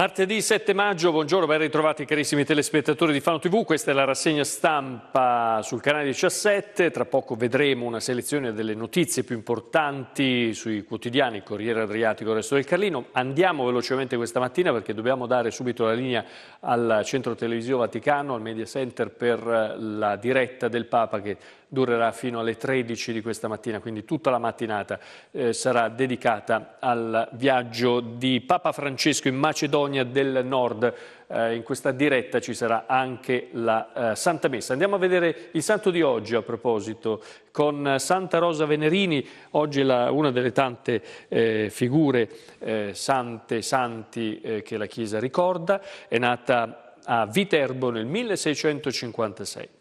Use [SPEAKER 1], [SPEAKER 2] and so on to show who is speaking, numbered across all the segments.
[SPEAKER 1] Martedì 7 maggio, buongiorno, ben ritrovati carissimi telespettatori di Fano TV, questa è la rassegna stampa sul canale 17, tra poco vedremo una selezione delle notizie più importanti sui quotidiani Corriere Adriatico e Resto del Carlino, andiamo velocemente questa mattina perché dobbiamo dare subito la linea al Centro Televisivo Vaticano, al Media Center per la diretta del Papa che durerà fino alle 13 di questa mattina, quindi tutta la mattinata eh, sarà dedicata al viaggio di Papa Francesco in Macedonia del Nord. Eh, in questa diretta ci sarà anche la eh, Santa Messa. Andiamo a vedere il santo di oggi a proposito, con Santa Rosa Venerini, oggi la, una delle tante eh, figure eh, sante, santi eh, che la Chiesa ricorda, è nata a Viterbo nel 1656.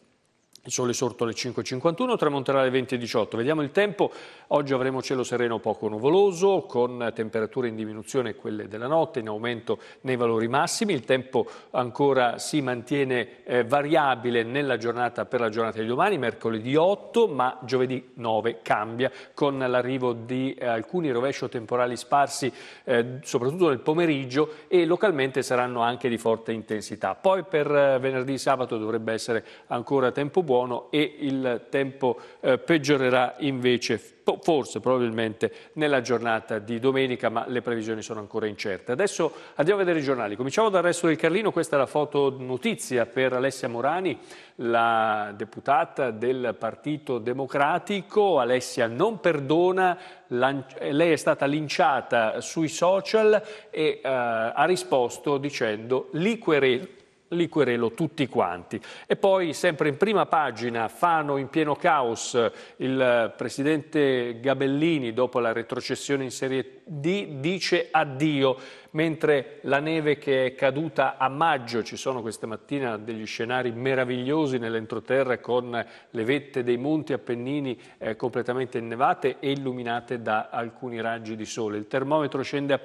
[SPEAKER 1] Il sole sorto alle 5.51, tramonterà alle 20.18. Vediamo il tempo. Oggi avremo cielo sereno poco nuvoloso, con temperature in diminuzione quelle della notte, in aumento nei valori massimi. Il tempo ancora si mantiene eh, variabile nella giornata per la giornata di domani, mercoledì 8, ma giovedì 9 cambia, con l'arrivo di eh, alcuni rovescio temporali sparsi, eh, soprattutto nel pomeriggio, e localmente saranno anche di forte intensità. Poi per eh, venerdì e sabato dovrebbe essere ancora tempo buono e il tempo eh, peggiorerà invece forse probabilmente nella giornata di domenica, ma le previsioni sono ancora incerte. Adesso andiamo a vedere i giornali. Cominciamo dal resto del Carlino, questa è la foto notizia per Alessia Morani, la deputata del Partito Democratico. Alessia non perdona, eh, lei è stata linciata sui social e uh, ha risposto dicendo li querelo li querelo tutti quanti. E poi sempre in prima pagina Fano in pieno caos, il presidente Gabellini dopo la retrocessione in Serie di dice addio, mentre la neve che è caduta a maggio, ci sono questa mattina degli scenari meravigliosi nell'entroterra con le vette dei monti appennini eh, completamente innevate e illuminate da alcuni raggi di sole. Il termometro scende,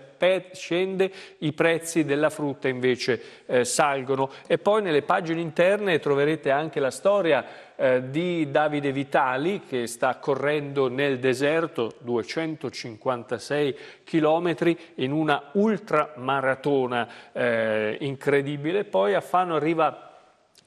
[SPEAKER 1] scende i prezzi della frutta invece eh, salgono. E poi nelle pagine interne troverete anche la storia eh, di Davide Vitali che sta correndo nel deserto 256 chilometri in una ultramaratona eh, incredibile. Poi a Fano arriva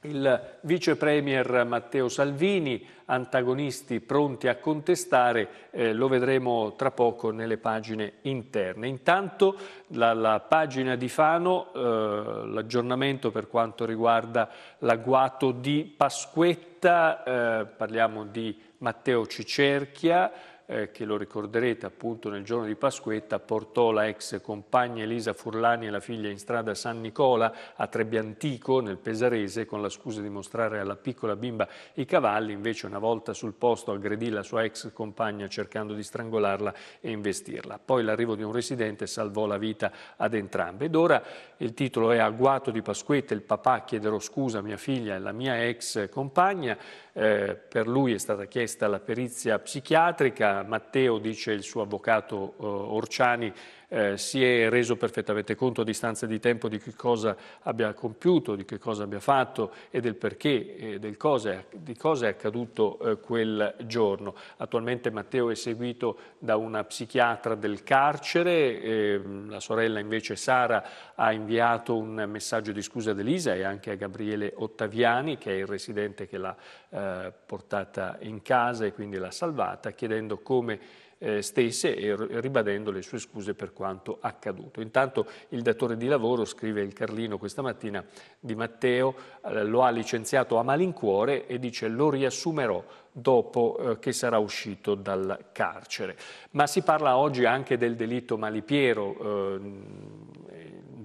[SPEAKER 1] il vice premier Matteo Salvini, antagonisti pronti a contestare, eh, lo vedremo tra poco nelle pagine interne. Intanto la, la pagina di Fano, eh, l'aggiornamento per quanto riguarda l'agguato di Pasquetta, eh, parliamo di Matteo Cicerchia, eh, che lo ricorderete appunto nel giorno di Pasquetta, portò la ex compagna Elisa Furlani e la figlia in strada San Nicola a Trebiantico nel Pesarese con la scusa di mostrare alla piccola bimba i cavalli, invece una volta sul posto aggredì la sua ex compagna cercando di strangolarla e investirla. Poi l'arrivo di un residente salvò la vita ad entrambe. Ed ora il titolo è Agguato di Pasquetta, il papà chiederò scusa a mia figlia e alla mia ex compagna, eh, per lui è stata chiesta la perizia psichiatrica, Matteo, dice il suo avvocato eh, Orciani, eh, si è reso perfettamente conto a distanza di tempo di che cosa abbia compiuto, di che cosa abbia fatto e del perché, e del cosa, di cosa è accaduto eh, quel giorno. Attualmente Matteo è seguito da una psichiatra del carcere, eh, la sorella invece Sara ha inviato un messaggio di scusa ad Elisa e anche a Gabriele Ottaviani, che è il residente che l'ha eh, portata in casa e quindi l'ha salvata, chiedendo come eh, stesse e ribadendo le sue scuse per quanto accaduto. Intanto il datore di lavoro, scrive il Carlino questa mattina, di Matteo eh, lo ha licenziato a malincuore e dice lo riassumerò dopo eh, che sarà uscito dal carcere. Ma si parla oggi anche del delitto Malipiero ehm,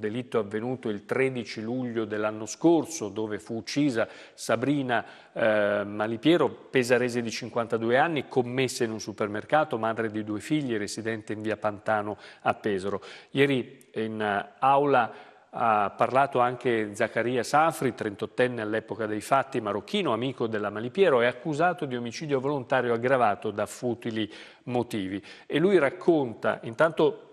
[SPEAKER 1] delitto avvenuto il 13 luglio dell'anno scorso dove fu uccisa Sabrina eh, Malipiero, pesarese di 52 anni, commessa in un supermercato, madre di due figli, residente in via Pantano a Pesaro. Ieri in eh, aula ha parlato anche Zaccaria Safri, 38enne all'epoca dei fatti, marocchino, amico della Malipiero, è accusato di omicidio volontario aggravato da futili motivi. E lui racconta, intanto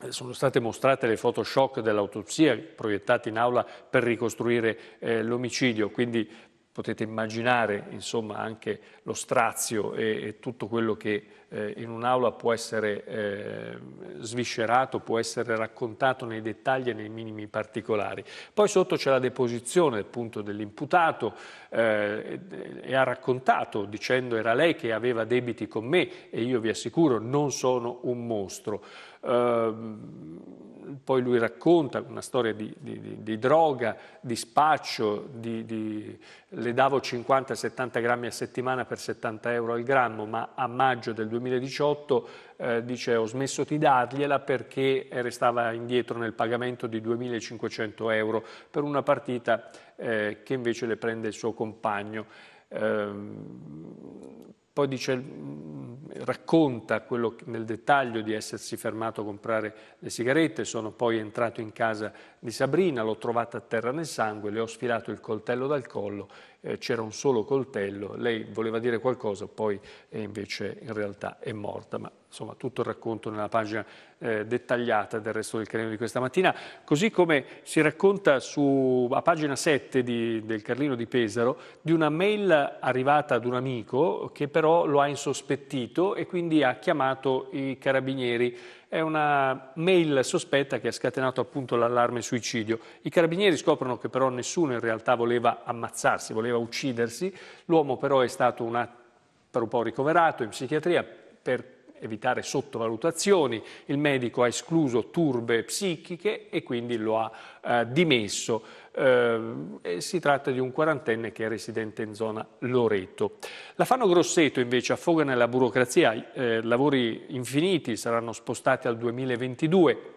[SPEAKER 1] eh, sono state mostrate le foto shock dell'autopsia proiettate in aula per ricostruire eh, l'omicidio, quindi potete immaginare insomma, anche lo strazio e, e tutto quello che eh, in un'aula può essere eh, sviscerato, può essere raccontato nei dettagli e nei minimi particolari. Poi sotto c'è la deposizione dell'imputato eh, e ha raccontato dicendo era lei che aveva debiti con me e io vi assicuro non sono un mostro. Ehm, poi lui racconta una storia di, di, di droga, di spaccio, di, le davo 50-70 grammi a settimana per 70 euro al grammo, ma a maggio del 2018 eh, dice ho smesso di dargliela perché eh, restava indietro nel pagamento di 2.500 euro per una partita eh, che invece le prende il suo compagno. Eh, poi dice, mm, racconta quello nel dettaglio di essersi fermato a comprare le sigarette, sono poi entrato in casa di Sabrina, l'ho trovata a terra nel sangue, le ho sfilato il coltello dal collo, eh, c'era un solo coltello, lei voleva dire qualcosa, poi eh, invece in realtà è morta, ma insomma tutto il racconto nella pagina eh, dettagliata del resto del Carlino di questa mattina, così come si racconta su, a pagina 7 di, del Carlino di Pesaro di una mail arrivata ad un amico che però lo ha insospettito e quindi ha chiamato i carabinieri è una mail sospetta che ha scatenato appunto l'allarme suicidio. I carabinieri scoprono che però nessuno in realtà voleva ammazzarsi, voleva uccidersi. L'uomo però è stato una, per un po' ricoverato in psichiatria per evitare sottovalutazioni, il medico ha escluso turbe psichiche e quindi lo ha eh, dimesso. Eh, si tratta di un quarantenne che è residente in zona Loreto. La Fano Grosseto invece affoga nella burocrazia, eh, lavori infiniti saranno spostati al 2022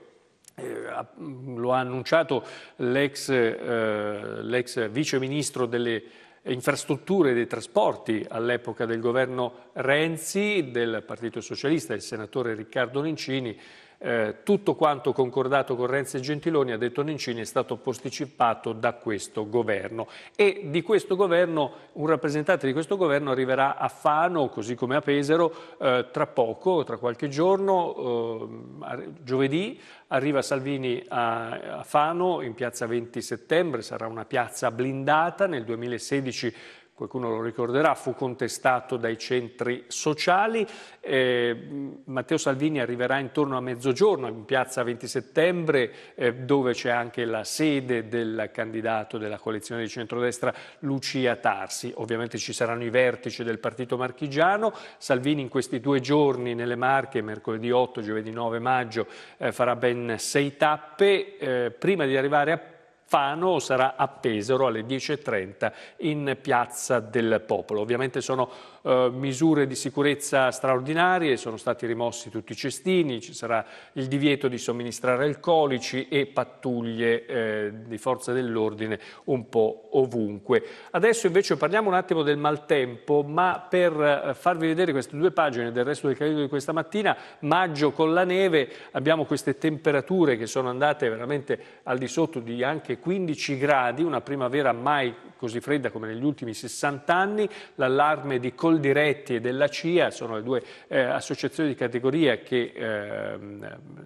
[SPEAKER 1] eh, mm, lo ha annunciato l'ex, eh, vice ministro delle infrastrutture e dei trasporti all'epoca del governo Renzi, del Partito Socialista, il senatore Riccardo Nencini, eh, tutto quanto concordato con Renzi e Gentiloni, ha detto Nencini, è stato posticipato da questo governo e di questo governo, un rappresentante di questo governo arriverà a Fano, così come a Pesaro, eh, tra poco, tra qualche giorno, eh, giovedì arriva Salvini a, a Fano in piazza 20 settembre, sarà una piazza blindata, nel 2016 qualcuno lo ricorderà, fu contestato dai centri sociali. Eh, Matteo Salvini arriverà intorno a mezzogiorno in piazza 20 settembre, eh, dove c'è anche la sede del candidato della coalizione di centrodestra Lucia Tarsi. Ovviamente ci saranno i vertici del partito marchigiano. Salvini in questi due giorni nelle Marche, mercoledì 8, giovedì 9 maggio, eh, farà ben sei tappe. Eh, prima di arrivare a Fano sarà a Pesaro alle 10.30 in Piazza del Popolo. Ovviamente sono eh, misure di sicurezza straordinarie, sono stati rimossi tutti i cestini, ci sarà il divieto di somministrare alcolici e pattuglie eh, di forza dell'ordine un po' ovunque. Adesso invece parliamo un attimo del maltempo, ma per eh, farvi vedere queste due pagine del resto del calendario di questa mattina, maggio con la neve, abbiamo queste temperature che sono andate veramente al di sotto di anche 15 gradi, una primavera mai così fredda come negli ultimi 60 anni, l'allarme di Coldiretti e della CIA, sono le due eh, associazioni di categoria che eh,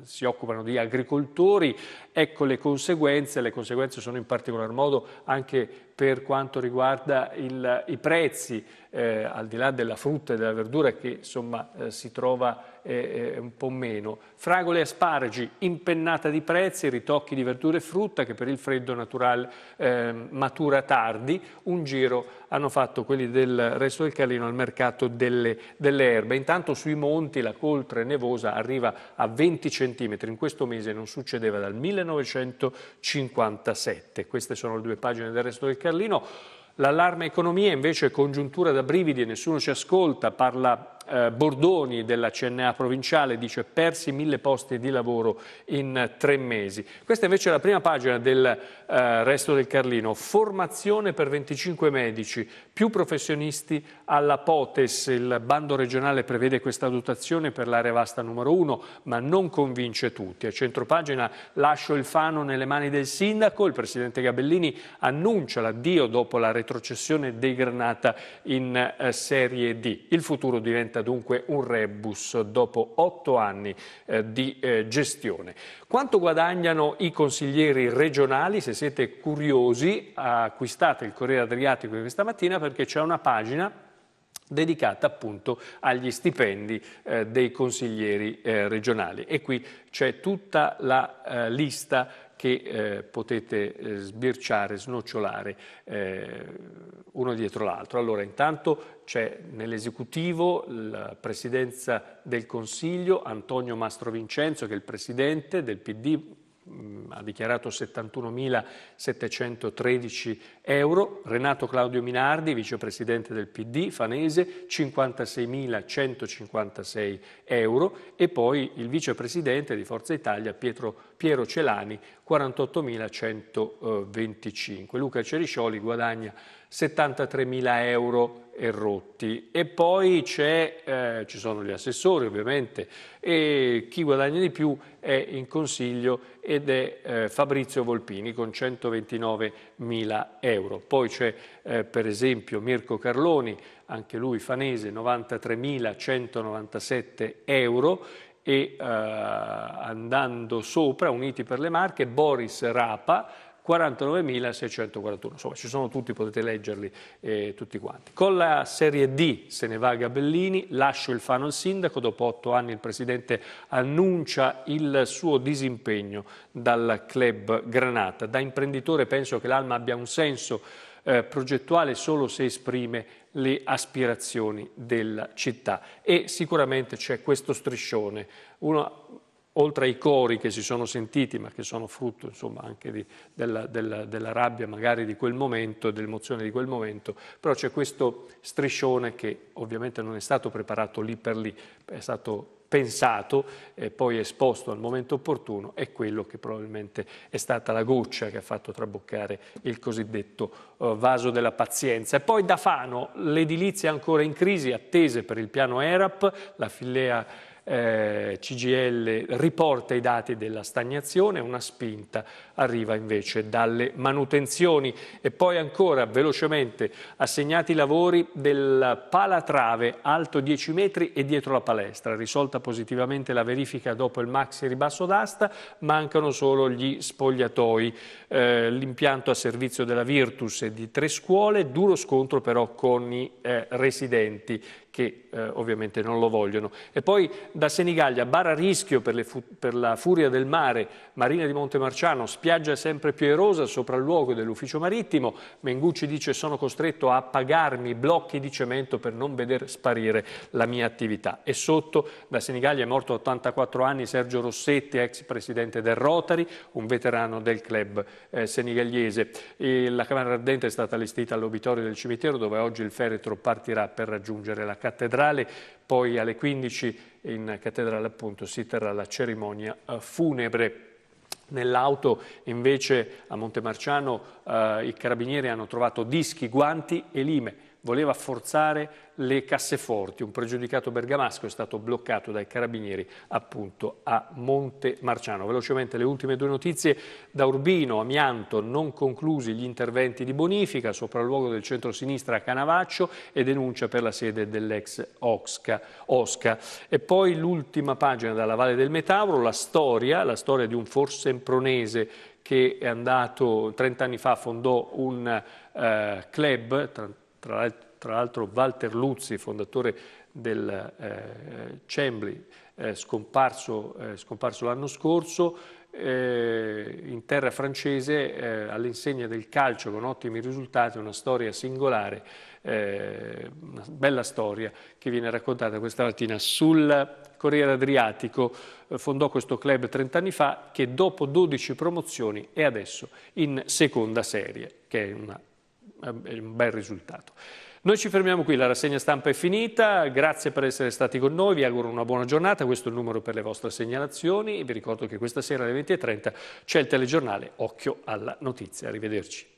[SPEAKER 1] si occupano di agricoltori, ecco le conseguenze, le conseguenze sono in particolar modo anche per quanto riguarda il, i prezzi, eh, al di là della frutta e della verdura che insomma eh, si trova eh, un po' meno. Fragole e asparagi, impennata di prezzi, ritocchi di verdure e frutta che per il freddo naturale eh, matura tardi. Un giro hanno fatto quelli del resto del Carlino al mercato delle, delle erbe. Intanto sui monti la coltre nevosa arriva a 20 cm. In questo mese non succedeva dal 1957. Queste sono le due pagine del resto del Carlino. L'allarme economia invece è congiuntura da brividi e nessuno ci ascolta, parla eh, Bordoni della CNA provinciale dice persi mille posti di lavoro in tre mesi. Questa invece è la prima pagina del eh, resto del Carlino. Formazione per 25 medici, più professionisti alla POTES. Il bando regionale prevede questa dotazione per l'area vasta numero uno, ma non convince tutti. A centropagina lascio il fano nelle mani del sindaco. Il presidente Gabellini annuncia l'addio dopo la retrocessione dei Granata in eh, Serie D. Il futuro diventa detta dunque un rebus dopo otto anni eh, di eh, gestione. Quanto guadagnano i consiglieri regionali? Se siete curiosi acquistate il Corriere Adriatico di questa mattina perché c'è una pagina dedicata appunto agli stipendi eh, dei consiglieri eh, regionali e qui c'è tutta la eh, lista che eh, potete eh, sbirciare, snocciolare eh, uno dietro l'altro. Allora, intanto c'è nell'esecutivo la presidenza del Consiglio, Antonio Mastro Vincenzo, che è il presidente del PD, Mm, ha dichiarato 71.713 euro, Renato Claudio Minardi, vicepresidente del PD, Fanese, 56.156 euro e poi il vicepresidente di Forza Italia, Pietro, Piero Celani, 48.125. Luca Ceriscioli guadagna 73.000 euro e rotti. E poi eh, ci sono gli assessori ovviamente e chi guadagna di più è in consiglio ed è eh, Fabrizio Volpini con 129.000 euro. Poi c'è eh, per esempio Mirko Carloni, anche lui fanese, 93.197 euro e eh, andando sopra, Uniti per le Marche, Boris Rapa, 49.641. Insomma, ci sono tutti, potete leggerli eh, tutti quanti. Con la Serie D se ne va Gabellini, lascio il fano al sindaco, dopo otto anni il presidente annuncia il suo disimpegno dal club Granata. Da imprenditore penso che l'Alma abbia un senso eh, progettuale solo se esprime le aspirazioni della città e sicuramente c'è questo striscione, una oltre ai cori che si sono sentiti, ma che sono frutto insomma, anche di, della, della, della, rabbia magari di quel momento, dell'emozione di quel momento, però c'è questo striscione che ovviamente non è stato preparato lì per lì, è stato pensato e poi esposto al momento opportuno, è quello che probabilmente è stata la goccia che ha fatto traboccare il cosiddetto eh, vaso della pazienza. E poi da Fano l'edilizia ancora in crisi, attese per il piano ERAP, la filea eh, CGL riporta i dati della stagnazione, una spinta arriva invece dalle manutenzioni e poi ancora velocemente assegnati i lavori del palatrave alto 10 metri e dietro la palestra, risolta positivamente la verifica dopo il maxi ribasso d'asta, mancano solo gli spogliatoi eh, l'impianto a servizio della Virtus e di tre scuole, duro scontro però con i eh, residenti che eh, ovviamente non lo vogliono. E poi da Senigallia, bara a rischio per, per, la furia del mare, Marina di Montemarciano, spiaggia sempre più erosa, sopralluogo dell'ufficio marittimo, Mengucci dice sono costretto a pagarmi blocchi di cemento per non veder sparire la mia attività. E sotto da Senigallia è morto a 84 anni Sergio Rossetti, ex presidente del Rotary, un veterano del club eh, senegalese. E la Camera Ardente è stata allestita all'obitorio del cimitero dove oggi il feretro partirà per raggiungere la cattedrale, poi alle 15 in cattedrale appunto si terrà la cerimonia eh, funebre. Nell'auto invece a Montemarciano eh, i carabinieri hanno trovato dischi, guanti e lime voleva forzare le casseforti. Un pregiudicato bergamasco è stato bloccato dai carabinieri appunto a Monte Marciano. Velocemente le ultime due notizie. Da Urbino, Amianto, non conclusi gli interventi di bonifica, sopralluogo del centro-sinistra a Canavaccio e denuncia per la sede dell'ex Osca. E poi l'ultima pagina dalla Valle del Metauro, la storia, la storia di un forsempronese che è andato 30 anni fa, fondò un eh, club, tra l'altro Walter Luzzi, fondatore del eh, Cembli, eh, scomparso, eh, scomparso l'anno scorso, eh, in terra francese eh, all'insegna del calcio con ottimi risultati, una storia singolare, eh, una bella storia che viene raccontata questa mattina sul Corriere Adriatico, fondò questo club 30 anni fa che dopo 12 promozioni è adesso in seconda serie, che è una è un bel risultato. Noi ci fermiamo qui, la rassegna stampa è finita, grazie per essere stati con noi, vi auguro una buona giornata, questo è il numero per le vostre segnalazioni e vi ricordo che questa sera alle 20.30 c'è il telegiornale Occhio alla notizia, arrivederci.